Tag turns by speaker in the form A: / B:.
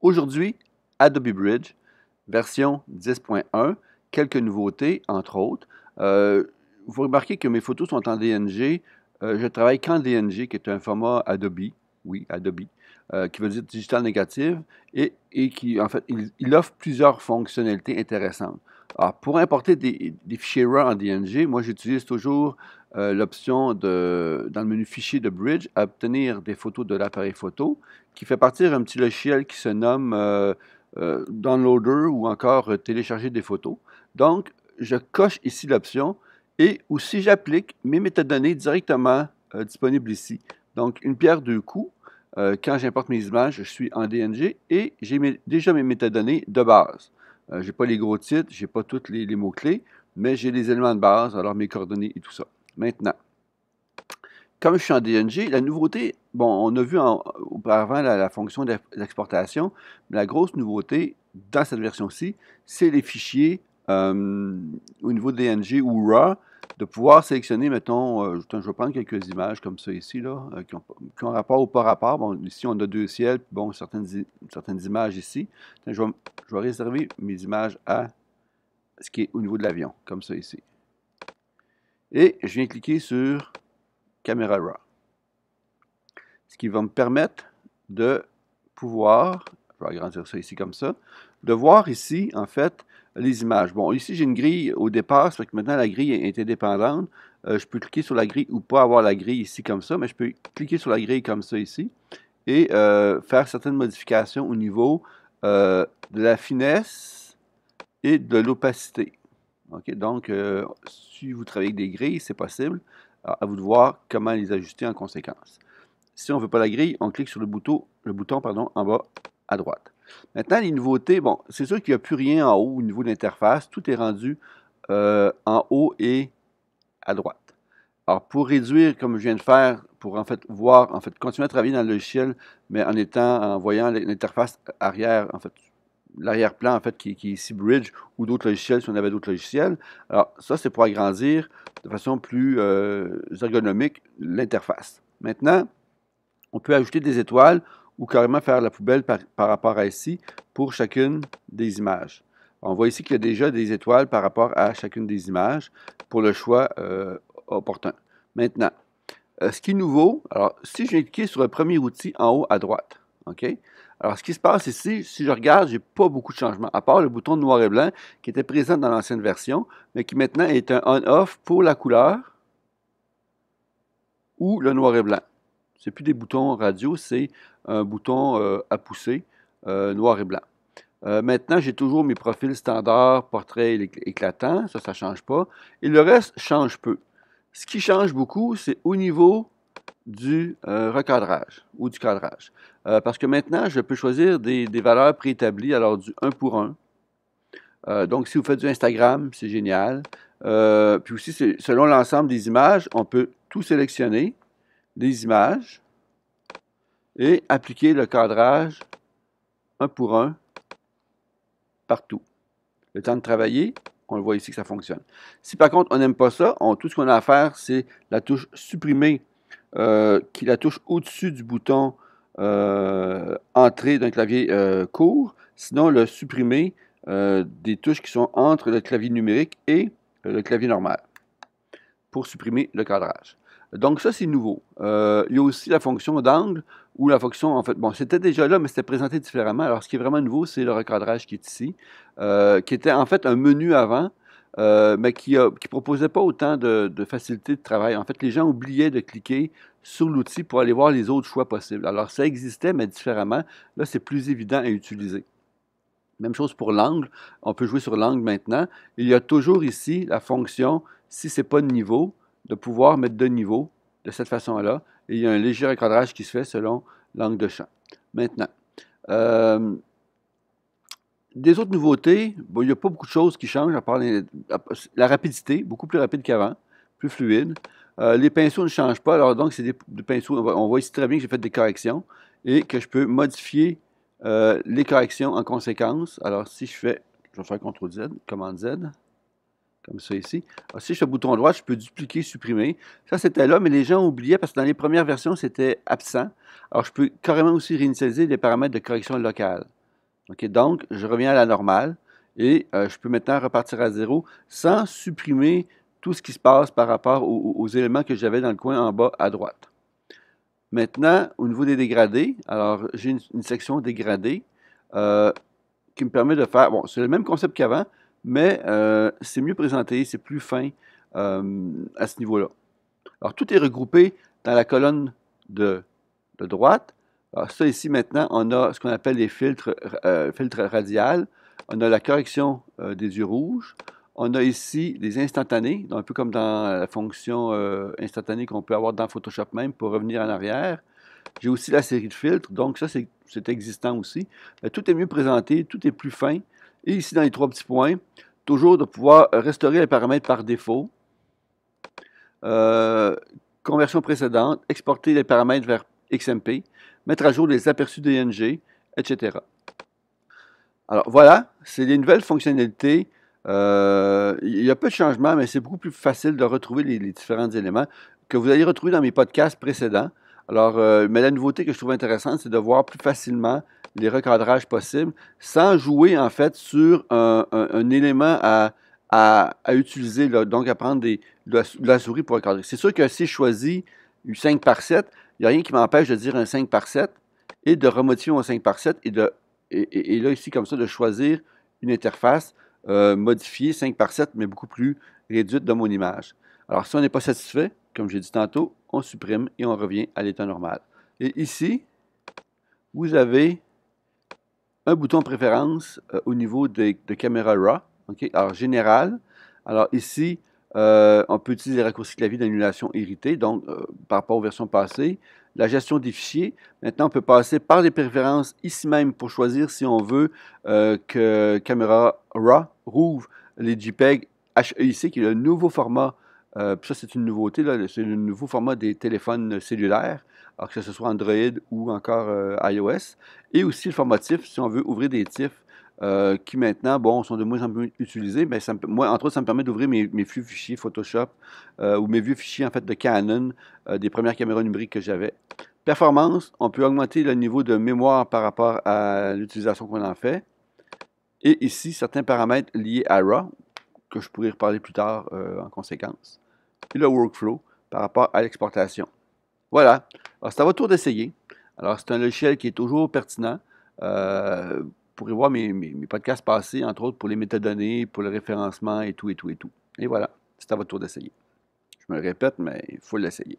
A: Aujourd'hui, Adobe Bridge, version 10.1, quelques nouveautés, entre autres. Euh, vous remarquez que mes photos sont en DNG. Euh, je travaille qu'en DNG, qui est un format Adobe, oui, Adobe, euh, qui veut dire digital négative, et, qui, en fait, il, offre plusieurs fonctionnalités intéressantes. Alors, pour importer des, des fichiers RAW en DNG, moi, j'utilise toujours euh, l'option de, dans le menu Fichier de Bridge, obtenir des photos de l'appareil photo, qui fait partir un petit logiciel qui se nomme euh, euh, Downloader ou encore Télécharger des photos. Donc, je coche ici l'option et aussi j'applique mes métadonnées directement disponibles ici. Donc, une pierre deux coups. quand j'importe mes images, je suis en DNG et j'ai déjà mes métadonnées de base. je n'ai pas les gros titres, je n'ai pas tous les mots-clés, mais j'ai les éléments de base, alors mes coordonnées et tout ça. Maintenant, comme je suis en DNG, la nouveauté, bon, on a vu auparavant la, fonction d'exportation, mais la grosse nouveauté dans cette version-ci, c'est les fichiers euh, au niveau DNG ou RAW, de pouvoir sélectionner, mettons, euh, je vais prendre quelques images comme ça ici, là, euh, qui, ont, rapport ou pas rapport. Bon, ici, on a deux ciels, puis bon, certaines, certaines images ici. je, je vais réserver mes images à ce qui est au niveau de l'avion, comme ça ici. Et je viens cliquer sur Camera Raw. Ce qui va me permettre de pouvoir, je vais agrandir ça ici comme ça, de voir ici, en fait, les images. Bon, ici, j'ai une grille au départ, ça fait que maintenant, la grille est indépendante. Euh, je peux cliquer sur la grille ou pas avoir la grille ici comme ça, mais je peux cliquer sur la grille comme ça ici et euh, faire certaines modifications au niveau euh, de la finesse et de l'opacité. Donc, euh, si vous travaillez avec des grilles, c'est possible. à vous de voir comment les ajuster en conséquence. Si on ne veut pas la grille, on clique sur le bouton, en bas à droite. Maintenant, les nouveautés, bon, c'est sûr qu'il n'y a plus rien en haut au niveau de l'interface. Tout est rendu euh, en haut et à droite. Alors, pour réduire, comme je viens de faire, pour en fait voir, en fait, continuer à travailler dans le logiciel, mais en étant, en voyant l'interface arrière, en fait, l'arrière-plan en fait qui, est ici Bridge ou d'autres logiciels si on avait d'autres logiciels. Alors ça, c'est pour agrandir de façon plus euh, ergonomique l'interface. Maintenant, on peut ajouter des étoiles ou carrément faire la poubelle par, rapport à ici pour chacune des images. On voit ici qu'il y a déjà des étoiles par rapport à chacune des images pour le choix euh, opportun. Maintenant, euh, ce qui est nouveau, alors si j'ai cliquer sur le premier outil en haut à droite, OK? Alors, ce qui se passe ici, si je regarde, j'ai pas beaucoup de changements, à part le bouton noir et blanc qui était présent dans l'ancienne version, mais qui maintenant est un on-off pour la couleur ou le noir et blanc. C'est plus des boutons radio, c'est un bouton euh, à pousser euh, noir et blanc. Euh, maintenant, j'ai toujours mes profils standards, portrait éclatant. ça, ça ne change pas. Et le reste change peu. Ce qui change beaucoup, c'est au niveau du euh, recadrage ou du cadrage. Euh, parce que maintenant, je peux choisir des, valeurs préétablies, alors du 1 pour 1. Euh, donc, si vous faites du Instagram, c'est génial. puis aussi, selon l'ensemble des images, on peut tout sélectionner, des images, et appliquer le cadrage 1 pour 1 partout. Le temps de travailler, on le voit ici que ça fonctionne. Si par contre, on n'aime pas ça, tout ce qu'on a à faire, c'est la touche « Supprimer » Euh, qui la touche au-dessus du bouton euh, entrée d'un clavier euh, court, sinon le supprimer des touches qui sont entre le clavier numérique et le clavier normal pour supprimer le cadrage. Donc ça, c'est nouveau. il y a aussi la fonction d'angle ou la fonction, en fait, bon, c'était déjà là, mais c'était présenté différemment. Alors, ce qui est vraiment nouveau, c'est le recadrage qui est ici, qui était en fait un menu avant, euh, mais qui ne proposait pas autant de, facilité de travail. En fait, les gens oubliaient de cliquer sur l'outil pour aller voir les autres choix possibles. Alors, ça existait, mais différemment. Là, c'est plus évident à utiliser. Même chose pour l'angle. On peut jouer sur l'angle maintenant. Il y a toujours ici la fonction, si ce n'est pas de niveau, de pouvoir mettre de niveau de cette façon-là. Et il y a un léger recadrage qui se fait selon l'angle de champ. Maintenant, euh, des autres nouveautés, il n'y a pas beaucoup de choses qui changent, à part la rapidité, beaucoup plus rapide qu'avant, plus fluide. Euh, les pinceaux ne changent pas, alors donc c'est des, pinceaux, on, voit ici très bien que j'ai fait des corrections et que je peux modifier euh, les corrections en conséquence. Alors si je fais, je vais faire CTRL Z, commande Z, comme ça ici. Ah, si je fais le bouton droit, je peux dupliquer, supprimer. Ça c'était là, mais les gens oubliaient parce que dans les premières versions c'était absent. Alors je peux carrément aussi réinitialiser les paramètres de correction locale. OK, donc, je reviens à la normale et euh, je peux maintenant repartir à zéro sans supprimer tout ce qui se passe par rapport aux, éléments que j'avais dans le coin en bas à droite. Maintenant, au niveau des dégradés, alors j'ai une, section dégradée euh, qui me permet de faire, bon, c'est le même concept qu'avant, mais euh, c'est mieux présenté, c'est plus fin à ce niveau-là. Alors, tout est regroupé dans la colonne de droite alors ah, ça, ici, maintenant, on a ce qu'on appelle les filtres, euh, On a la correction euh, des yeux rouges. On a ici les instantanés, un peu comme dans la fonction euh, instantanée qu'on peut avoir dans Photoshop même pour revenir en arrière. J'ai aussi la série de filtres, donc ça, c'est existant aussi. tout est mieux présenté, tout est plus fin. Et ici, dans les trois petits points, toujours de pouvoir restaurer les paramètres par défaut. conversion précédente, exporter les paramètres vers XMP, mettre à jour les aperçus DNG, etc. Alors voilà, c'est les nouvelles fonctionnalités. Euh, il y a peu de changements, mais c'est beaucoup plus facile de retrouver les, différents éléments que vous allez retrouver dans mes podcasts précédents. Alors, euh, mais la nouveauté que je trouve intéressante, c'est de voir plus facilement les recadrages possibles sans jouer en fait sur un, élément à, utiliser, donc à prendre de, la, souris pour recadrer. C'est sûr que si je choisis 5 par 7, il n'y a rien qui m'empêche de dire un 5 par 7 et de remodifier mon 5 par 7 et, de, et, là, ici, comme ça, de choisir une interface euh, modifiée 5 par 7, mais beaucoup plus réduite de mon image. Alors, si on n'est pas satisfait, comme j'ai dit tantôt, on supprime et on revient à l'état normal. Et ici, vous avez un bouton préférence euh, au niveau de, caméra RAW. Alors, général. Alors, ici, euh, on peut utiliser les raccourcis clavier d'annulation irritée, donc euh, par rapport aux versions passées. La gestion des fichiers, maintenant on peut passer par les préférences ici même pour choisir si on veut euh, que Camera Raw rouvre les JPEG HEIC, qui est le nouveau format, ça c'est une nouveauté, c'est le nouveau format des téléphones cellulaires, alors que ce soit Android ou encore iOS, et aussi le formatif si on veut ouvrir des TIFF euh, qui maintenant, bon, sont de moins en moins utilisés, mais moi, entre autres, ça me permet d'ouvrir mes, vieux fichiers Photoshop euh, ou mes vieux fichiers, en fait, de Canon, euh, des premières caméras numériques que j'avais. Performance, on peut augmenter le niveau de mémoire par rapport à l'utilisation qu'on en fait. Et ici, certains paramètres liés à RAW, que je pourrais reparler plus tard en conséquence. Et le workflow par rapport à l'exportation. Voilà, alors c'est à votre tour d'essayer. Alors, c'est un logiciel qui est toujours pertinent. Euh, pourrez voir mes, podcasts passés, entre autres pour les métadonnées, pour le référencement et tout, et tout, et tout. Et voilà, c'est à votre tour d'essayer. Je me répète, mais il faut l'essayer.